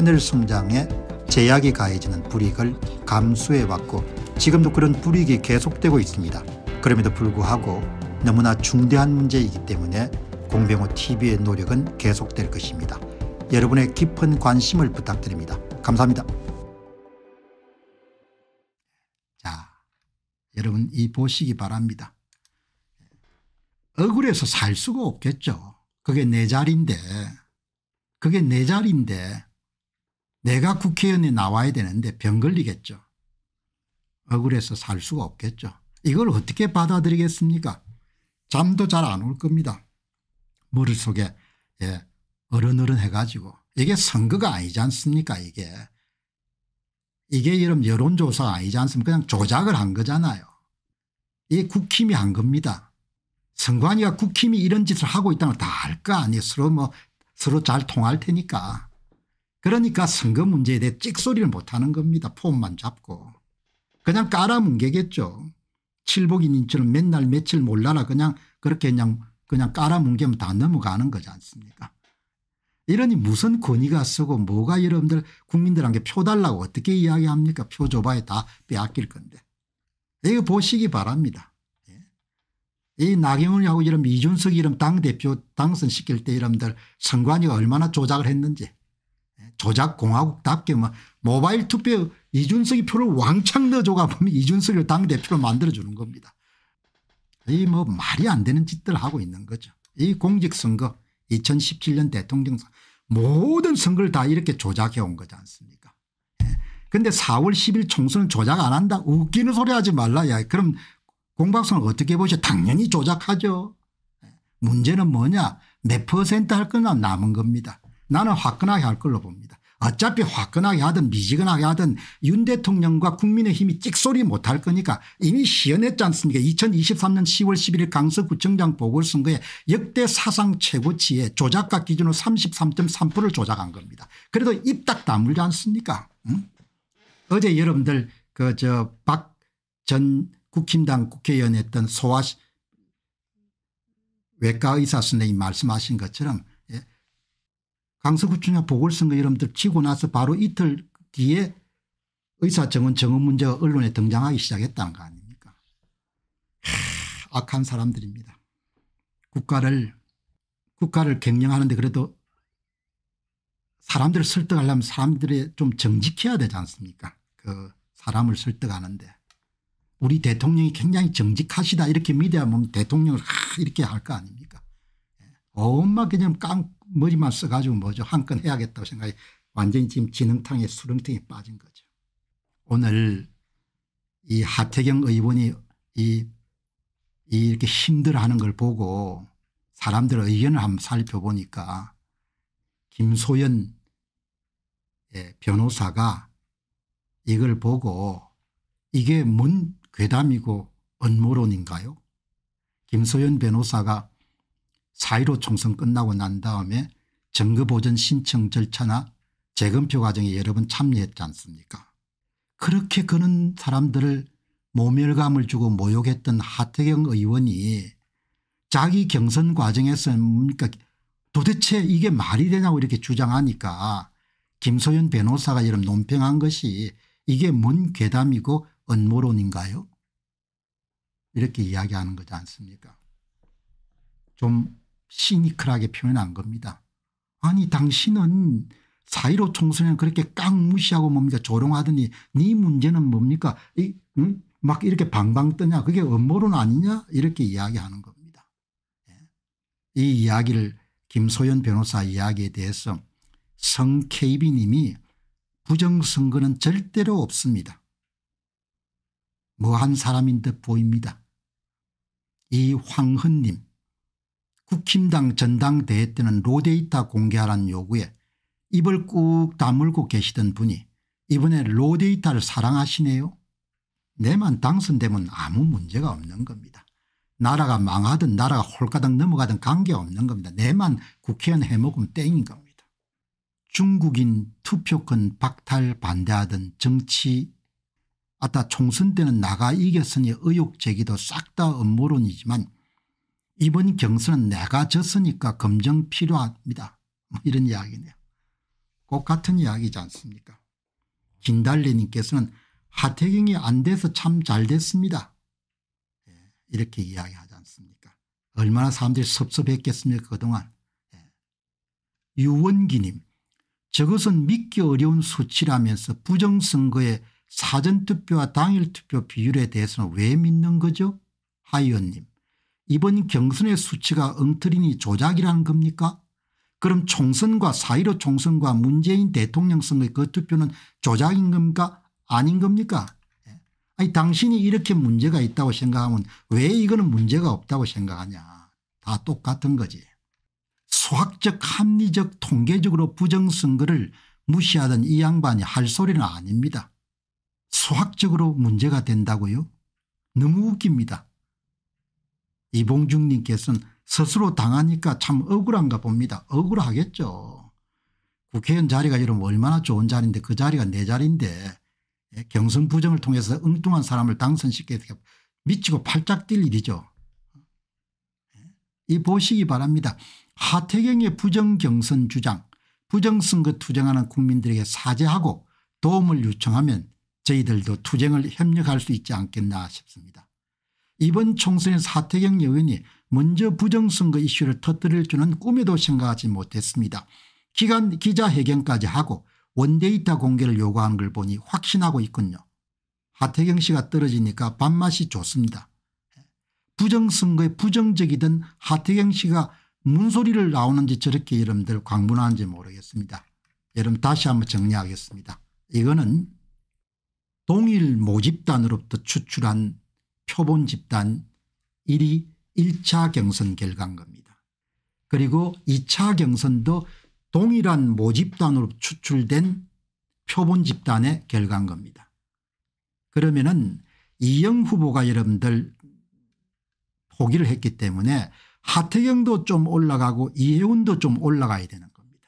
하늘 성장에 제약이 가해지는 불이익을 감수해왔고 지금도 그런 불이익이 계속되고 있습니다. 그럼에도 불구하고 너무나 중대한 문제이기 때문에 공병호 TV의 노력은 계속될 것입니다. 여러분의 깊은 관심을 부탁드립니다. 감사합니다. 자, 여러분 이 보시기 바랍니다. 억울해서 살 수가 없겠죠. 그게 내 자리인데 그게 내 자리인데 내가 국회의원이 나와야 되는데 병 걸리겠죠. 억울해서 살 수가 없겠죠. 이걸 어떻게 받아들이겠습니까 잠도 잘 안 올 겁니다. 머릿속에 예, 어른어른 해가지고 이게 선거가 아니지 않습니까 이게. 이게 이런 여론조사가 아니지 않습니까 그냥 조작을 한 거잖아요. 이게 국힘이 한 겁니다. 선관위가 국힘이 이런 짓을 하고 있다는 걸 다 알 거 아니에요. 서로 뭐 서로 잘 통할 테니까. 그러니까 선거 문제에 대해 찍소리를 못하는 겁니다. 폼만 잡고. 그냥 깔아뭉개겠죠. 칠복이님처럼 맨날 며칠 몰라라 그냥 그렇게 그냥 그냥 깔아뭉개면 다 넘어가는 거지 않습니까 이러니 무슨 권위가 쓰고 뭐가 여러분들 국민들한테 표 달라고 어떻게 이야기합니까 표 줘봐야 다 빼앗길 건데 이거 보시기 바랍니다 예. 이 나경원하고 이 이런 이준석 이름 당대표 당선시킬 때여러분들 선관위가 얼마나 조작을 했는지 조작공화국답게 뭐 모바일 투표 이준석이 표를 왕창 넣어줘가 보면 이준석을 당대표로 만들어주는 겁니다. 이뭐 말이 안 되는 짓들 하고 있는 거죠. 이 공직선거 2017년 대통령 모든 선거를 다 이렇게 조작해 온 거지 않습니까 예. 근데 4월 10일 총선은 조작 안 한다 웃기는 소리 하지 말라 야 그럼 공박선을 어떻게 보셔 당연히 조작하죠. 예. 문제는 뭐냐 몇 퍼센트 할 거나 남은 겁니다. 나는 화끈하게 할 걸로 봅니다. 어차피 화끈하게 하든 미지근하게 하든 윤 대통령과 국민의힘이 찍소리 못할 거니까 이미 시연했지 않습니까 2023년 10월 11일 강서구청장 보궐선거에 역대 사상 최고치의 조작가 기준으로 33.3%를 조작한 겁니다. 그래도 입 딱 다물지 않습니까 응? 어제 여러분들 그 저 박 전 국힘당 국회의원 했던 소아 외과의사 선생님 말씀하신 것처럼 강서구청의 보궐선거 여러분들 치고 나서 바로 이틀 뒤에 의사정원 정원 문제가 언론에 등장하기 시작했다는 거 아닙니까 하, 악한 사람들입니다. 국가를 국가를 경영하는데 그래도 사람들을 설득하려면 사람들이 좀 정직해야 되지 않습니까 그 사람을 설득하는데 우리 대통령이 굉장히 정직하시다 이렇게 믿어야 뭐 대통령을 이렇게 할 거 아닙니까 엄마 예. 그냥 깡 머리만 써가지고 뭐죠 한 건 해야겠다고 생각해 완전히 지금 지능탕에 수렁탕에 빠진 거죠. 오늘 이 하태경 의원이 이, 이 이렇게 힘들어하는 걸 보고 사람들의 의견을 한번 살펴보니까 김소연 예, 변호사가 이걸 보고 이게 뭔 괴담이고 음모론인가요? 김소연 변호사가 4.15 총선 끝나고 난 다음에 정거보전 신청 절차나 재검표 과정에 여러 번 참여했지 않습니까 그렇게 그는 사람들을 모멸감을 주고 모욕했던 하태경 의원이 자기 경선 과정에서 뭡니까 도대체 이게 말이 되냐고 이렇게 주장하니까 김소연 변호사가 이런 논평한 것이 이게 뭔 괴담이고 언모론인가요 이렇게 이야기하는 거지 않습니까 좀 시니컬하게 표현한 겁니다. 아니 당신은 4.15 총선에 그렇게 깡무시하고 뭡니까 조롱하더니 네 문제는 뭡니까 이, 응? 막 이렇게 방방 뜨냐 그게 음모론 아니냐 이렇게 이야기하는 겁니다. 예. 이 이야기를 김소연 변호사 이야기에 대해서 성케이비 님이 부정선거는 절대로 없습니다. 뭐 한 사람인 듯 보입니다. 이 황흔님 국힘당 전당대회 때는 로데이터 공개하라는 요구에 입을 꾹 다물고 계시던 분이 이번에 로데이터를 사랑하시네요. 내만 당선되면 아무 문제가 없는 겁니다. 나라가 망하든 나라가 홀가닥 넘어가든 관계없는 겁니다. 내만 국회의원 해먹으면 땡인 겁니다. 중국인 투표권 박탈 반대하던 정치 아따 총선 때는 나가 이겼으니 의혹 제기도 싹다 음모론이지만 이번 경선은 내가 졌으니까 검증 필요합니다. 뭐 이런 이야기네요. 꼭 같은 이야기지 않습니까 김달래님께서는 하태경이 안 돼서 참 잘 됐습니다. 예, 이렇게 이야기하지 않습니까 얼마나 사람들이 섭섭했겠습니까 그동안. 예. 유원기님 저것은 믿기 어려운 수치라면서 부정선거의 사전투표와 당일투표 비율에 대해서는 왜 믿는 거죠 하의원님 이번 경선의 수치가 엉터리니 조작이라는 겁니까 그럼 총선과 사1 5 총선과 문재인 대통령 선거의 그 투표는 조작인 겁니까 아닌 겁니까 예. 아니 당신이 이렇게 문제가 있다고 생각하면 왜 이거는 문제가 없다고 생각하냐 다 똑같은 거지 수학적 합리적 통계적으로 부정선거를 무시하던 이 양반이 할 소리는 아닙니다 수학적으로 문제가 된다고요 너무 웃깁니다 이봉중님께서는 스스로 당하니까 참 억울한가 봅니다. 억울하겠죠. 국회의원 자리가 이러면 얼마나 좋은 자리인데 그 자리가 내 자리인데 예, 경선 부정을 통해서 엉뚱한 사람을 당선시키니 미치고 팔짝 뛸 일이죠. 예, 이 보시기 바랍니다. 하태경의 부정경선 주장 부정선거 투쟁하는 국민들에게 사죄하고 도움을 요청하면 저희들도 투쟁을 협력할 수 있지 않겠나 싶습니다. 이번 총선에 사태경 여원이 먼저 부정선거 이슈를 터뜨릴 줄은 꿈에도 생각하지 못했습니다. 기간 기자회견까지 하고 원데이터 공개를 요구하는 걸 보니 확신하고 있군요. 하태경 씨가 떨어지니까 밥맛이 좋습니다. 부정선거에 부정적이던 하태경 씨가 문 소리를 나오는지 저렇게 여러분들 광분하는지 모르겠습니다. 여러분 다시 한번 정리하겠습니다. 이거는 동일 모집단으로부터 추출한 표본 집단 1위 1차 경선 결과인 겁니다. 그리고 2차 경선도 동일한 모집단으로 추출된 표본 집단의 결과인 겁니다. 그러면은 이영 후보가 여러분들 포기를 했기 때문에 하태경도 좀 올라가고 이혜훈도좀 올라가야 되는 겁니다.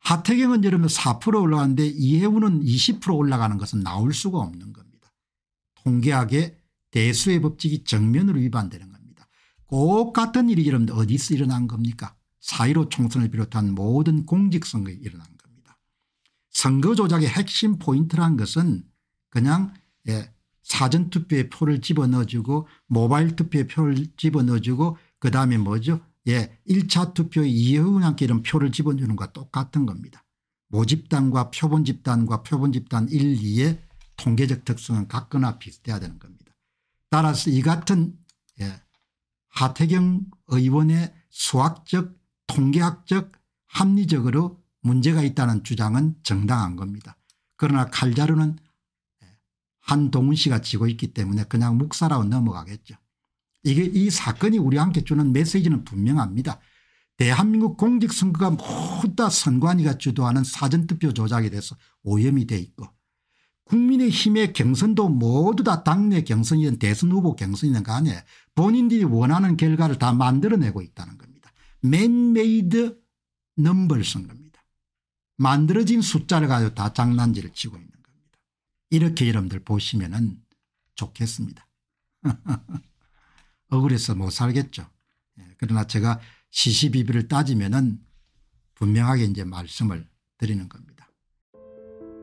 하태경은 여러분 4% 올라가는데 이혜훈은20% 올라가는 것은 나올 수가 없는 겁니다. 통계학의 대수의 법칙이 정면으로 위반되는 겁니다. 꼭 같은 일이 여러분 어디서 일어난 겁니까 사의로 총선을 비롯한 모든 공직선거에 일어난 겁니다. 선거 조작의 핵심 포인트란 것은 그냥 예, 사전투표에 표를 집어넣어주고 모바일 투표에 표를 집어넣어주고 그다음에 뭐죠 예, 1차 투표에 이해훈한테 이런 표를 집어주는 것과 똑같은 겁니다. 모집단과 표본집단과 표본집단 1, 2의 통계적 특성은 같거나 비슷해야 되는 겁니다. 따라서 이 같은 예, 하태경 의원의 수학적 통계학적 합리적으로 문제가 있다는 주장은 정당한 겁니다. 그러나 칼자루는 예, 한동훈 씨가 지고 있기 때문에 그냥 묵사라고 넘어가겠죠. 이게 이 사건이 우리한테 주는 메시지는 분명합니다. 대한민국 공직선거가 모두 다 선관위가 주도하는 사전투표 조작에 대해서 오염이 돼 있고 국민의힘의 경선도 모두 다 당내 경선이든 대선 후보 경선이든 간에 본인들이 원하는 결과를 다 만들어내고 있다는 겁니다. 맨메이드 넘벌쓴 겁니다. 만들어진 숫자를 가지고 다 장난질을 치고 있는 겁니다. 이렇게 여러분들 보시면 은 좋겠습니다. 억울해서 못 살겠죠. 예, 그러나 제가 시시비비를 따지면 은 분명하게 이제 말씀을 드리는 겁니다.